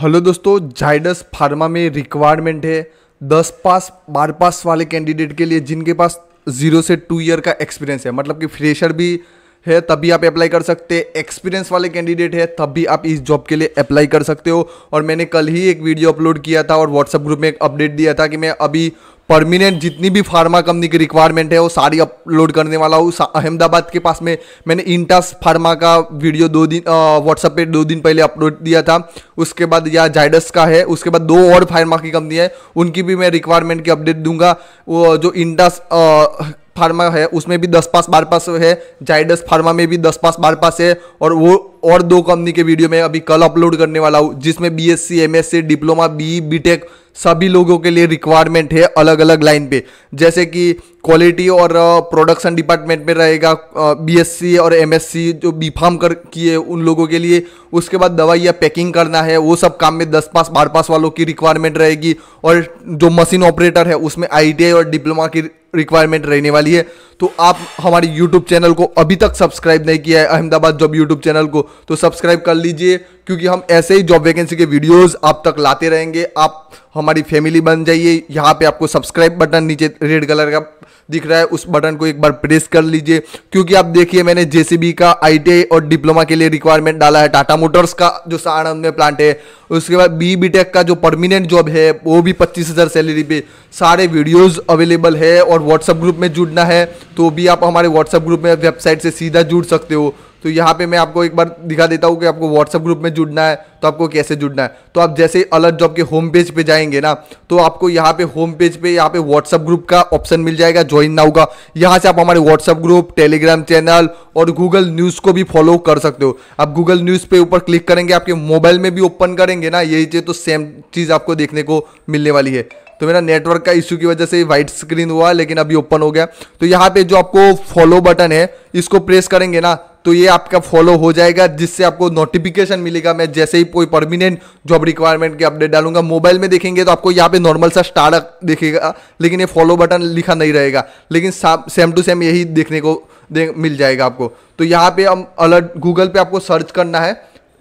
hello दोस्तों Zydus pharma में requirement है दस पास बारह पास वाले कैंडिडेट के लिए जिनके पास ज़ीरो से टू ईयर का एक्सपीरियंस है मतलब कि फ्रेशर भी है तभी आप अप्लाई कर सकते हैं एक्सपीरियंस वाले कैंडिडेट है तब भी आप इस जॉब के लिए अप्लाई कर सकते हो और मैंने कल ही एक वीडियो अपलोड किया था और व्हाट्सअप ग्रुप में एक अपडेट दिया था कि मैं अभी परमिनेंट जितनी भी फार्मा कंपनी की रिक्वायरमेंट है वो सारी अपलोड करने वाला हूँ अहमदाबाद के पास में मैंने इंटास फार्मा का वीडियो दो दिन व्हाट्सअप पे दो दिन पहले अपलोड दिया था उसके बाद या जाइडस का है उसके बाद दो और फार्मा की कंपनी है उनकी भी मैं रिक्वायरमेंट की अपडेट दूंगा वो जो इंटास फार्मा है उसमें भी दस पास बारह पास है जाइडस फार्मा में भी दस पास बारह पास है और वो और दो कंपनी के वीडियो में अभी कल अपलोड करने वाला हूँ जिसमें B S C M S C diploma B B tech सभी लोगों के लिए रिक्वायरमेंट है अलग अलग लाइन पे जैसे कि क्वालिटी और प्रोडक्शन डिपार्टमेंट में रहेगा बीएससी और एमएससी जो बी फार्म कर किए उन लोगों के लिए उसके बाद दवाई या पैकिंग करना है वो सब काम में दस पास बारह पास वालों की रिक्वायरमेंट रहेगी और जो मशीन ऑपरेटर है उसमें आई और डिप्लोमा की रिक्वायरमेंट रहने वाली है तो आप हमारे यूट्यूब चैनल को अभी तक सब्सक्राइब नहीं किया है अहमदाबाद जॉब यूट्यूब चैनल को तो सब्सक्राइब कर लीजिए क्योंकि हम ऐसे ही जॉब वैकेंसी के वीडियोस आप तक लाते रहेंगे आप हमारी फैमिली बन जाइए यहाँ पे आपको सब्सक्राइब बटन नीचे रेड कलर का दिख रहा है उस बटन को एक बार प्रेस कर लीजिए क्योंकि आप देखिए मैंने जेसीबी का आई और डिप्लोमा के लिए रिक्वायरमेंट डाला है टाटा मोटर्स का जो सारणंद में प्लांट है उसके बाद बी बी का जो परमिनेंट जॉब है वो भी पच्चीस हज़ार सैलरी पे सारे वीडियोज़ अवेलेबल है और व्हाट्सअप ग्रुप में जुड़ना है तो भी आप हमारे व्हाट्सएप ग्रुप में वेबसाइट से सीधा जुड़ सकते हो तो यहाँ पे मैं आपको एक बार दिखा देता हूँ कि आपको व्हाट्सएप ग्रुप में जुड़ना है तो आपको कैसे जुड़ना है तो आप जैसे अलर्ट जॉब के होम पेज पे जाएंगे ना तो आपको यहाँ पे होम पेज पे यहाँ पे व्हाट्सएप ग्रुप का ऑप्शन मिल जाएगा ज्वाइन नाउ का यहाँ से आप हमारे व्हाट्सएप ग्रुप टेलीग्राम चैनल और गूगल न्यूज़ को भी फॉलो कर सकते हो आप गूगल न्यूज़ पे ऊपर क्लिक करेंगे आपके मोबाइल में भी ओपन करेंगे ना यही चीज़ तो सेम चीज़ आपको देखने को मिलने वाली है तो मेरा नेटवर्क का इश्यू की वजह से वाइट स्क्रीन हुआ लेकिन अभी ओपन हो गया तो यहाँ पे जो आपको फॉलो बटन है इसको प्रेस करेंगे ना तो ये आपका फॉलो हो जाएगा जिससे आपको नोटिफिकेशन मिलेगा मैं जैसे ही कोई परमिनेंट जॉब रिक्वायरमेंट की अपडेट डालूंगा मोबाइल में देखेंगे तो आपको यहाँ पे नॉर्मल सा स्टार देखेगा लेकिन ये फॉलो बटन लिखा नहीं रहेगा लेकिन सेम टू सेम यही देखने को दे, मिल जाएगा आपको तो यहाँ पे हम अलर्ट गूगल पे आपको सर्च करना है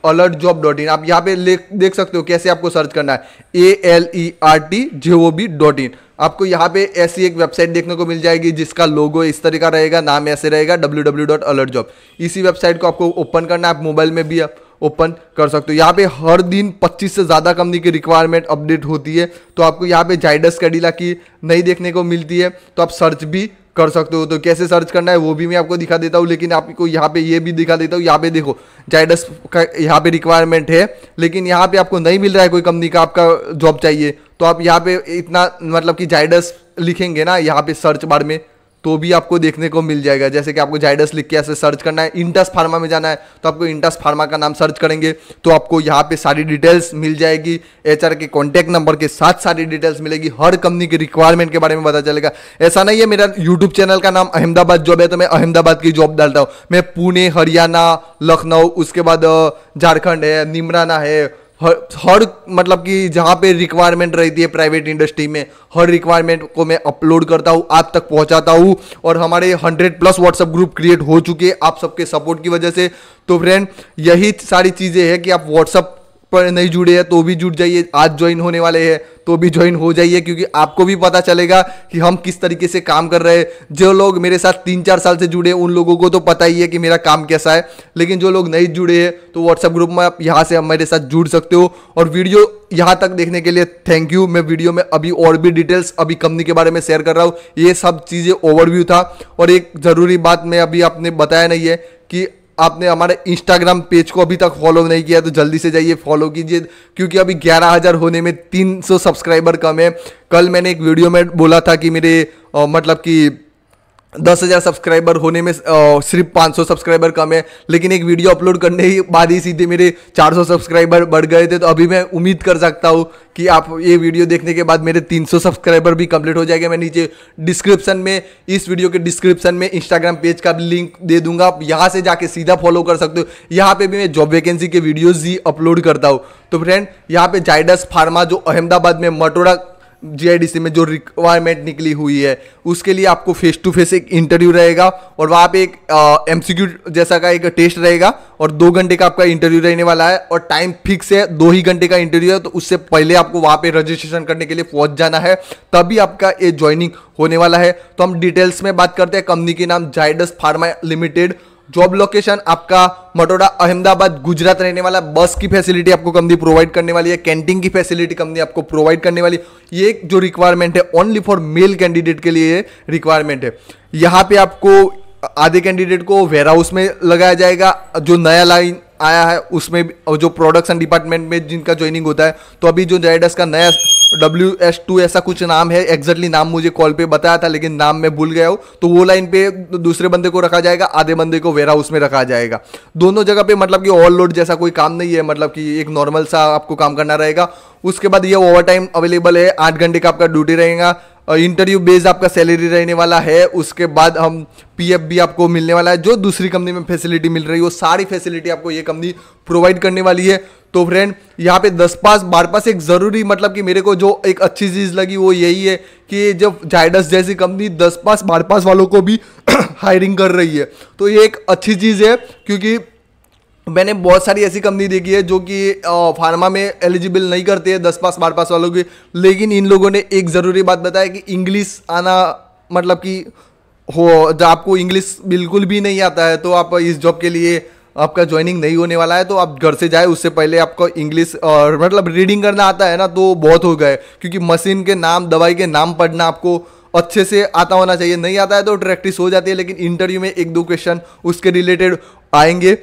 अलर्ट जॉब डॉट इन आप यहाँ पे देख सकते हो कैसे आपको सर्च करना है A L E R T J O B dot in आपको यहाँ पे ऐसी एक वेबसाइट देखने को मिल जाएगी जिसका लोगो इस तरह का रहेगा नाम ऐसे रहेगा W W dot alert job इसी वेबसाइट को आपको ओपन करना है आप मोबाइल में भी आप ओपन कर सकते हो यहाँ पे हर दिन 25 से ज़्यादा कंपनी की रिक्वायरमेंट अपडेट होती है तो आपको यहाँ पे जाइडस कैडिला की नहीं देखने को मिलती है तो आप सर्च भी कर सकते हो तो कैसे सर्च करना है वो भी मैं आपको दिखा देता हूँ लेकिन आपको यहाँ पे ये भी दिखा देता हूँ यहाँ पे देखो जाइडस का यहाँ पे रिक्वायरमेंट है लेकिन यहाँ पे आपको नहीं मिल रहा है कोई कंपनी का आपका जॉब चाहिए तो आप यहाँ पे इतना मतलब कि जाइडस लिखेंगे ना यहाँ पे सर्च बार में तो भी आपको देखने को मिल जाएगा जैसे कि आपको जाइडस लिख के ऐसे सर्च करना है इंटस फार्मा में जाना है तो आपको इंटस फार्मा का नाम सर्च करेंगे तो आपको यहाँ पे सारी डिटेल्स मिल जाएगी एच के कॉन्टैक्ट नंबर के साथ सारी डिटेल्स मिलेगी हर कंपनी की रिक्वायरमेंट के बारे में पता चलेगा ऐसा नहीं है मेरा यूट्यूब चैनल का नाम अहमदाबाद जॉब है तो मैं अहमदाबाद की जॉब डालता हूँ मैं पुणे हरियाणा लखनऊ उसके बाद झारखंड है निमराना है हर हर मतलब कि जहाँ पे रिक्वायरमेंट रहती है प्राइवेट इंडस्ट्री में हर रिक्वायरमेंट को मैं अपलोड करता हूँ आप तक पहुँचाता हूँ और हमारे hundred plus WhatsApp group create हो चुके हैं आप सबके सपोर्ट की वजह से तो फ्रेंड यही सारी चीज़ें हैं कि आप व्हाट्सअप पर नहीं जुड़े हैं तो भी जुड़ जाइए आज ज्वाइन होने वाले हैं तो भी ज्वाइन हो जाइए क्योंकि आपको भी पता चलेगा कि हम किस तरीके से काम कर रहे हैं जो लोग मेरे साथ तीन चार साल से जुड़े उन लोगों को तो पता ही है कि मेरा काम कैसा है लेकिन जो लोग नहीं जुड़े हैं तो व्हाट्सएप ग्रुप में आप यहाँ से मेरे साथ जुड़ सकते हो और वीडियो यहाँ तक देखने के लिए थैंक यू मैं वीडियो में अभी और भी डिटेल्स अभी कंपनी के बारे में शेयर कर रहा हूँ ये सब चीज़ें ओवरव्यू था और एक ज़रूरी बात मैं अभी आपने बताया नहीं है कि आपने हमारे इंस्टाग्राम पेज को अभी तक फॉलो नहीं किया तो जल्दी से जाइए फॉलो कीजिए क्योंकि अभी ग्यारह हज़ार होने में तीन सौ सब्सक्राइबर कम है कल मैंने एक वीडियो में बोला था कि मेरे मतलब कि दस हज़ार सब्सक्राइबर होने में सिर्फ पाँच सौ सब्सक्राइबर कम है लेकिन एक वीडियो अपलोड करने ही बाद ही सीधे मेरे चार सौ सब्सक्राइबर बढ़ गए थे तो अभी मैं उम्मीद कर सकता हूँ कि आप ये वीडियो देखने के बाद मेरे तीन सौ सब्सक्राइबर भी कंप्लीट हो जाएगा मैं नीचे डिस्क्रिप्शन में इस वीडियो के डिस्क्रिप्शन में इंस्टाग्राम पेज का भी लिंक दे दूंगा आप यहाँ से जाके सीधा फॉलो कर सकते हो यहाँ पर भी मैं जॉब वैकेंसी के वीडियोज़ ही अपलोड करता हूँ तो फ्रेंड यहाँ पे जाइडस फार्मा जो अहमदाबाद में मटोरा जी में जो रिक्वायरमेंट निकली हुई है उसके लिए आपको फेस टू फेस एक इंटरव्यू रहेगा और वहाँ पे एक एम जैसा का एक टेस्ट रहेगा और दो घंटे का आपका इंटरव्यू रहने वाला है और टाइम फिक्स है दो ही घंटे का इंटरव्यू है तो उससे पहले आपको वहाँ पे रजिस्ट्रेशन करने के लिए पहुँच जाना है तभी आपका ये ज्वाइनिंग होने वाला है तो हम डिटेल्स में बात करते हैं कंपनी के नाम Zydus pharma limited job location आपका मटोडा अहमदाबाद गुजरात रहने वाला बस की फैसिलिटी आपको कंपनी प्रोवाइड करने वाली है कैंटीन की फैसिलिटी कंपनी आपको प्रोवाइड करने वाली ये जो रिक्वायरमेंट है ओनली फॉर मेल कैंडिडेट के लिए रिक्वायरमेंट है यहाँ पे आपको आधे कैंडिडेट को वेयर हाउस में लगाया जाएगा जो नया लाइन आया है उसमें जो प्रोडक्शन डिपार्टमेंट में जिनका ज्वाइनिंग होता है तो अभी जो जेडस का नया डब्ल्यू एस टू ऐसा कुछ नाम है एग्जैक्टली नाम मुझे कॉल पे बताया था लेकिन नाम मैं भूल गया हूँ तो वो लाइन पे दूसरे बंदे को रखा जाएगा आधे बंदे को वेरा उसमें रखा जाएगा दोनों जगह पे मतलब कि ऑल लोड जैसा कोई काम नहीं है मतलब कि एक नॉर्मल सा आपको काम करना रहेगा उसके बाद ये ओवर टाइम अवेलेबल है आठ घंटे का आपका ड्यूटी रहेगा इंटरव्यू बेस्ड आपका सैलरी रहने वाला है उसके बाद हम पीएफ भी आपको मिलने वाला है जो दूसरी कंपनी में फैसिलिटी मिल रही है वो सारी फैसिलिटी आपको ये कंपनी प्रोवाइड करने वाली है तो फ्रेंड यहाँ पे दस पास बार पास एक ज़रूरी मतलब कि मेरे को जो एक अच्छी चीज़ लगी वो यही है कि जब जायडस जैसी कंपनी दस पास बार पास वालों को भी हायरिंग कर रही है तो ये एक अच्छी चीज़ है क्योंकि मैंने बहुत सारी ऐसी कंपनी देखी है जो कि फार्मा में एलिजिबल नहीं करते हैं दस पास बारह पास वालों की लेकिन इन लोगों ने एक ज़रूरी बात बताया कि इंग्लिश आना मतलब कि हो जब आपको इंग्लिश बिल्कुल भी नहीं आता है तो आप इस जॉब के लिए आपका ज्वाइनिंग नहीं होने वाला है तो आप घर से जाए उससे पहले आपको इंग्लिश और मतलब रीडिंग करना आता है ना तो बहुत हो गए क्योंकि मशीन के नाम दवाई के नाम पढ़ना आपको अच्छे से आता होना चाहिए नहीं आता है तो प्रैक्टिस हो जाती है लेकिन इंटरव्यू में एक दो क्वेश्चन उसके रिलेटेड आएंगे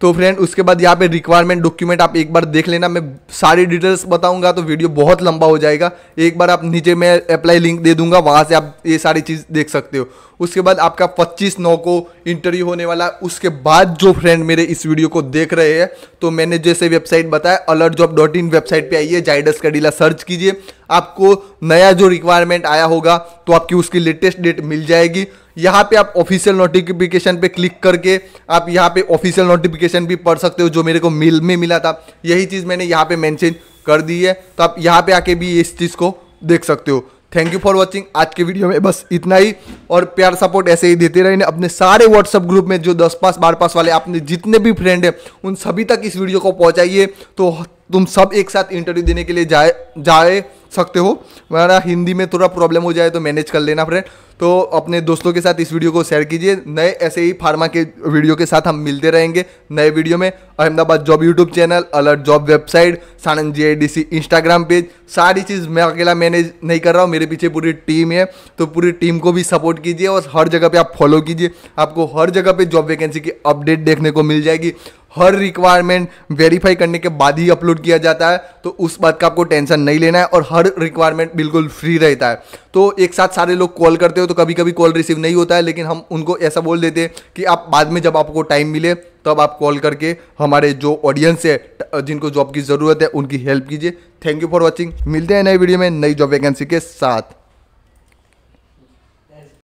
तो फ्रेंड उसके बाद यहाँ पे रिक्वायरमेंट डॉक्यूमेंट आप एक बार देख लेना मैं सारी डिटेल्स बताऊंगा तो वीडियो बहुत लंबा हो जाएगा एक बार आप नीचे मैं अप्लाई लिंक दे दूंगा वहाँ से आप ये सारी चीज़ देख सकते हो उसके बाद आपका 25 नौ को इंटरव्यू होने वाला है उसके बाद जो फ्रेंड मेरे इस वीडियो को देख रहे हैं तो मैंने जैसे वेबसाइट बताया alert job dot in website पर आइए जाइडस कडीला सर्च कीजिए आपको नया जो रिक्वायरमेंट आया होगा तो आपकी उसकी लेटेस्ट डेट मिल जाएगी यहाँ पे आप ऑफिशियल नोटिफिकेशन पे क्लिक करके आप यहाँ पे ऑफिशियल नोटिफिकेशन भी पढ़ सकते हो जो मेरे को मेल में मिला था यही चीज़ मैंने यहाँ पे मेंशन कर दी है तो आप यहाँ पे आके भी इस चीज़ को देख सकते हो थैंक यू फॉर वॉचिंग आज के वीडियो में बस इतना ही और प्यार सपोर्ट ऐसे ही देते रहने अपने सारे व्हाट्सअप ग्रुप में जो दस पास बारह पास वाले आपने जितने भी फ्रेंड हैं उन सभी तक इस वीडियो को पहुँचाइए तो तुम सब एक साथ इंटरव्यू देने के लिए जाए जाए सकते हो वरना हिंदी में थोड़ा प्रॉब्लम हो जाए तो मैनेज कर लेना फ्रेंड तो अपने दोस्तों के साथ इस वीडियो को शेयर कीजिए नए ऐसे ही फार्मा के वीडियो के साथ हम मिलते रहेंगे नए वीडियो में Ahmedabad job YouTube channel alert job website Sanand G I D Instagram page सारी चीज़ मैं अकेला मैनेज नहीं कर रहा हूँ मेरे पीछे पूरी टीम है तो पूरी टीम को भी सपोर्ट कीजिए और हर जगह पर आप फॉलो कीजिए आपको हर जगह पर जॉब वैकेंसी की अपडेट देखने को मिल जाएगी हर रिक्वायरमेंट वेरीफाई करने के बाद ही अपलोड किया जाता है तो उस बात का आपको टेंशन नहीं लेना है और हर रिक्वायरमेंट बिल्कुल फ्री रहता है तो एक साथ सारे लोग कॉल करते हो तो कभी कभी कॉल रिसीव नहीं होता है लेकिन हम उनको ऐसा बोल देते हैं कि आप बाद में जब आपको टाइम मिले तब आप कॉल करके हमारे जो ऑडियंस है जिनको जॉब की ज़रूरत है उनकी हेल्प कीजिए थैंक यू फॉर वॉचिंग मिलते हैं नई वीडियो में नई जॉब वैकेंसी के साथ